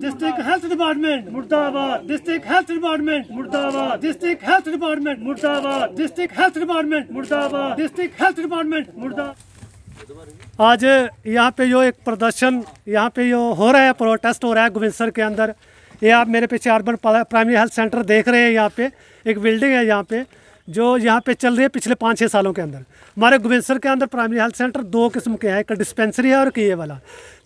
district health department मुर्दाबाद district health department मुर्दाबाद district health department मुर्दाबाद डिस्ट्रिक्ट हेल्थ डिपार्टमेंट मुर्दाबाद डिस्ट्रिक्ट हेल्थ डिपार्टमेंट मुर्दा आज यहाँ पे जो एक प्रदर्शन यहाँ पे जो हो रहा है प्रोटेस्ट हो रहा है गोविंदसर के अंदर ये आप मेरे पीछे अर्बन प्राइमरी हेल्थ सेंटर देख रहे हैं यहाँ पे एक बिल्डिंग है यहाँ पे जो यहाँ पे चल रही है पिछले पाँच छः सालों के अंदर हमारे गोविंदसर के अंदर प्राइमरी हेल्थ सेंटर दो किस्म के हैं एक डिस्पेंसरी है और एक ये वाला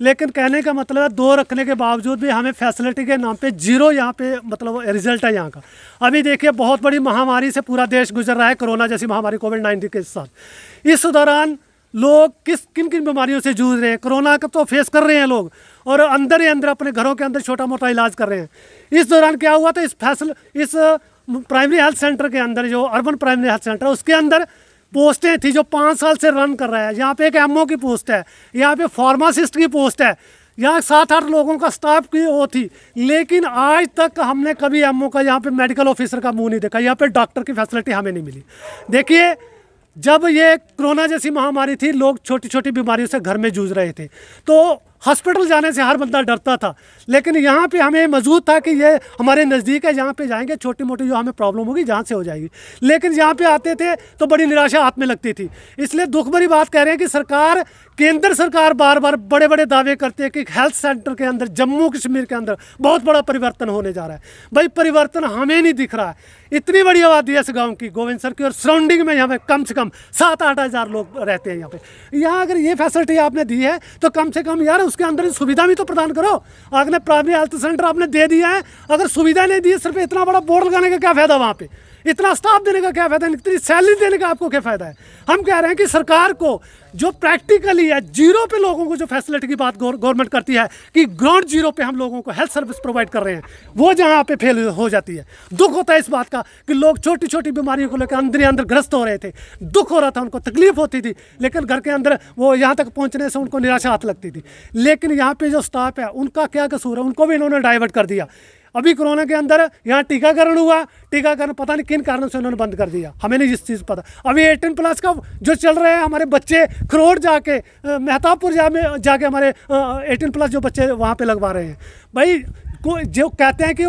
लेकिन कहने का मतलब है दो रखने के बावजूद भी हमें फैसिलिटी के नाम पे जीरो यहाँ पे मतलब रिजल्ट है यहाँ का अभी देखिए बहुत बड़ी महामारी से पूरा देश गुजर रहा है कोरोना जैसी महामारी कोविड नाइन्टीन के साथ इस दौरान लोग किस किन किन बीमारियों से जूझ रहे हैं कोरोना का तो फेस कर रहे हैं लोग और अंदर ही अंदर अपने घरों के अंदर छोटा मोटा इलाज कर रहे हैं इस दौरान क्या हुआ तो इस फैसल इस प्राइमरी हेल्थ सेंटर के अंदर जो अर्बन प्राइमरी हेल्थ सेंटर उसके अंदर पोस्टें थी जो पाँच साल से रन कर रहा है यहाँ पे एक एमओ की पोस्ट है यहाँ पे फार्मासिस्ट की पोस्ट है यहाँ सात आठ लोगों का स्टाफ की वो थी लेकिन आज तक हमने कभी एमओ का यहाँ पे मेडिकल ऑफिसर का मुंह नहीं देखा यहाँ पे डॉक्टर की फैसिलिटी हमें नहीं मिली देखिए जब ये कोरोना जैसी महामारी थी लोग छोटी छोटी बीमारियों से घर में जूझ रहे थे तो हॉस्पिटल जाने से हर बंदा डरता था लेकिन यहाँ पे हमें मौजूद था कि ये हमारे नज़दीक है यहाँ पे जाएंगे छोटी मोटी जो हमें प्रॉब्लम होगी जहाँ से हो जाएगी लेकिन यहाँ पे आते थे तो बड़ी निराशा हाथ में लगती थी इसलिए दुख भरी बात कह रहे हैं कि सरकार केंद्र सरकार बार बार बड़े बड़े दावे करती है कि हेल्थ सेंटर के अंदर जम्मू कश्मीर के अंदर बहुत बड़ा परिवर्तन होने जा रहा है भाई परिवर्तन हमें नहीं दिख रहा है इतनी बड़ी आबादी है इस गाँव की गोविंद सर की और सराउंडिंग में यहाँ पे कम से कम सात आठ हज़ार लोग रहते हैं यहाँ पे यहाँ अगर ये फैसिलिटी आपने दी है तो कम से कम यार उसके अंदर सुविधा भी तो प्रदान करो आपने प्राइमरी हेल्थ सेंटर आपने दे दिया है अगर सुविधा नहीं दी सिर्फ इतना बड़ा बोर्ड लगाने का क्या फायदा वहाँ पे इतना स्टाफ देने का क्या फ़ायदा है इतनी सैलरी देने का आपको क्या फ़ायदा है हम कह रहे हैं कि सरकार को जो प्रैक्टिकली है जीरो पे लोगों को जो फैसिलिटी की बात गवर्नमेंट करती है कि ग्राउंड जीरो पे हम लोगों को हेल्थ सर्विस प्रोवाइड कर रहे हैं वो जहाँ पे फेल हो जाती है दुख होता है इस बात का कि लोग छोटी छोटी बीमारियों को लेकर अंदर ही अंदर ग्रस्त हो रहे थे दुख हो रहा था उनको तकलीफ होती थी लेकिन घर के अंदर वो यहाँ तक पहुँचने से उनको निराशा हाथ लगती थी लेकिन यहाँ पर जो स्टाफ है उनका क्या कसूर है उनको भी इन्होंने डाइवर्ट कर दिया अभी कोरोना के अंदर यहाँ टीकाकरण हुआ टीकाकरण पता नहीं किन कारणों से उन्होंने बंद कर दिया हमें नहीं इस चीज़ पता अभी एटीन प्लस का जो चल रहे हैं हमारे बच्चे खरोड़ जाके मेहताबपुर जा में जाके हमारे एटीन प्लस जो बच्चे वहाँ पर लगवा रहे हैं भाई को जो कहते हैं कि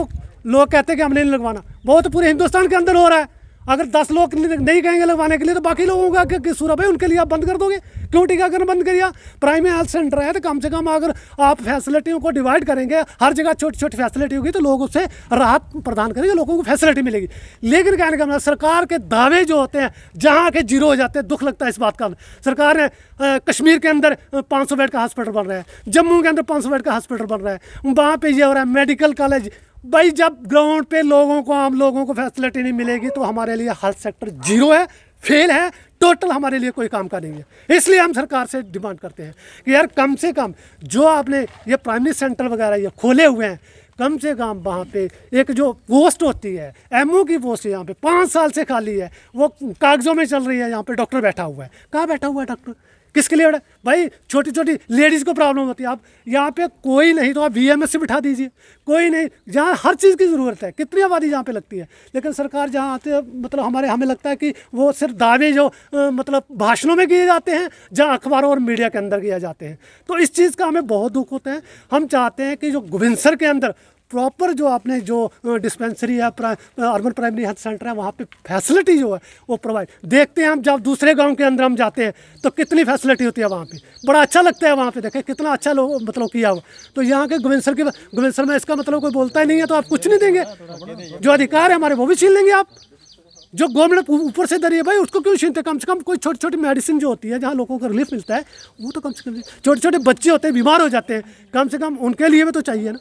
लोग कहते हैं कि हमने नहीं लगवाना बहुत पूरे हिंदुस्तान के अंदर हो रहा है अगर दस लोग नहीं कहेंगे लगवाने के लिए तो बाकी लोगों का कि सूरभ है उनके लिए आप बंद कर दोगे क्यों टीकाकरण बंद करिए प्राइमरी हेल्थ सेंटर है तो कम से कम अगर आप फैसिलिटियों को डिवाइड करेंगे हर जगह छोटी छोटी फैसिलिटी होगी तो लोग उससे राहत प्रदान करेंगे लोगों को फैसिलिटी मिलेगी लेकिन कहने का मतलब सरकार के दावे जो होते हैं जहाँ के जीरो हो जाते हैं दुख लगता है इस बात का सरकार ने कश्मीर के अंदर पाँच बेड का हॉस्पिटल बन रहा है जम्मू के अंदर पाँच बेड का हॉस्पिटल बन रहा है वहाँ पर यह हो रहा है मेडिकल कॉलेज भाई जब ग्राउंड पे लोगों को आम लोगों को फैसिलिटी नहीं मिलेगी तो हमारे लिए हेल्थ सेक्टर जीरो है फेल है टोटल हमारे लिए कोई काम का नहीं है इसलिए हम सरकार से डिमांड करते हैं कि यार कम से कम जो आपने ये प्राइमरी सेंटर वगैरह ये खोले हुए हैं कम से कम वहाँ पे एक जो पोस्ट होती है एमओ की पोस्ट यहाँ पे पाँच साल से खाली है वो कागज़ों में चल रही है यहाँ पे डॉक्टर बैठा हुआ है कहाँ बैठा हुआ है डॉक्टर किसके लिए भाई छोटी छोटी लेडीज़ को प्रॉब्लम होती है आप यहाँ पे कोई नहीं तो आप वी एम एस बिठा दीजिए कोई नहीं जहाँ हर चीज़ की ज़रूरत है कितनी आबादी जहाँ पे लगती है लेकिन सरकार जहाँ आते मतलब हमारे हमें लगता है कि वो सिर्फ दावे जो मतलब भाषणों में किए जाते हैं जहाँ अखबारों और मीडिया के अंदर किए जाते हैं तो इस चीज़ का हमें बहुत दुख होता है हम चाहते हैं कि जो गुविंद सर के अंदर प्रॉपर जो आपने जो डिस्पेंसरी है अर्बन प्राइमरी हेल्थ सेंटर है वहाँ पे फैसिलिटी जो है वो प्रोवाइड देखते हैं हम जब दूसरे गांव के अंदर हम जाते हैं तो कितनी फैसिलिटी होती है वहाँ पे बड़ा अच्छा लगता है वहाँ पे देखें कितना अच्छा लोग मतलब किया हुआ तो यहाँ के गोविंद के गोविंदसर में इसका मतलब कोई बोलता ही नहीं है तो आप कुछ नहीं देंगे जो अधिकार है हमारे वो भी छीन लेंगे आप जो गवर्नमेंट ऊपर से दे है भाई उसको क्यों छीनते कम से कम कोई छोटी छोटी मेडिसिन जो होती है जहाँ लोगों को रिलीफ मिलता है वो तो कम से कम छोटे छोटे बच्चे होते हैं बीमार हो जाते हैं कम से कम उनके लिए भी तो चाहिए ना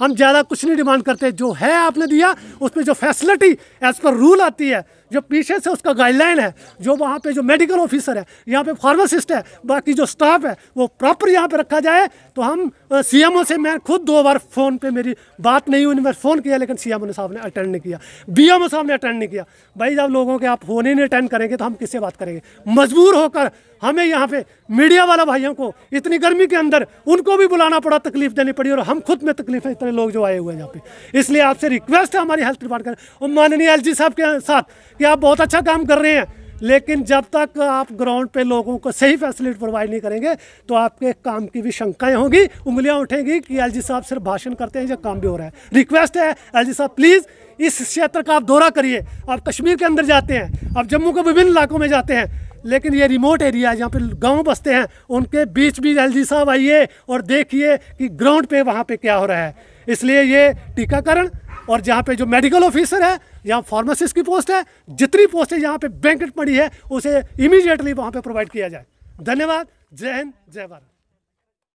हम ज़्यादा कुछ नहीं डिमांड करते जो है आपने दिया उसमें जो फैसिलिटी एज पर रूल आती है जो पीछे से उसका गाइडलाइन है जो वहाँ पे जो मेडिकल ऑफिसर है यहाँ पे फार्मासिस्ट है बाकी जो स्टाफ है वो प्रॉपर यहाँ पे रखा जाए तो हम सीएमओ से मैं खुद दो बार फ़ोन पे मेरी बात नहीं हुई मैं फ़ोन किया लेकिन सीएमओ ने साहब ने अटेंड नहीं किया बीएमओ साहब ने अटेंड नहीं किया भाई भाई आप लोगों के आप होने नहीं अटेंड करेंगे तो हम किससे बात करेंगे मजबूर होकर हमें यहाँ पे मीडिया वाला भाइयों को इतनी गर्मी के अंदर उनको भी बुलाना पड़ा तकलीफ देनी पड़ी और हम खुद में तकलीफ है इतने लोग जो आए हुए हैं यहाँ पे इसलिए आपसे रिक्वेस्ट है हमारी हेल्थ डिपार्टमेंट और माननीय एल साहब के साथ कि आप बहुत अच्छा काम कर रहे हैं लेकिन जब तक आप ग्राउंड पे लोगों को सही फैसिलिटी प्रोवाइड नहीं करेंगे तो आपके काम की भी शंकाएं होंगी उंगलियां उठेंगी कि एल साहब सिर्फ भाषण करते हैं जब काम भी हो रहा है रिक्वेस्ट है एल साहब प्लीज़ इस क्षेत्र का आप दौरा करिए आप कश्मीर के अंदर जाते हैं आप जम्मू के विभिन्न इलाकों में जाते हैं लेकिन ये रिमोट एरिया है जहाँ पर गांव बसते हैं उनके बीच बीच एल साहब आइए और देखिए कि ग्राउंड पे वहाँ पे क्या हो रहा है इसलिए ये टीकाकरण और जहाँ पे जो मेडिकल ऑफिसर है यहाँ फार्मासिस्ट की पोस्ट है जितनी पोस्ट है यहाँ पे बैंक पड़ी है उसे इमीडिएटली वहाँ पे प्रोवाइड किया जाए धन्यवाद जय हिंद जय भारत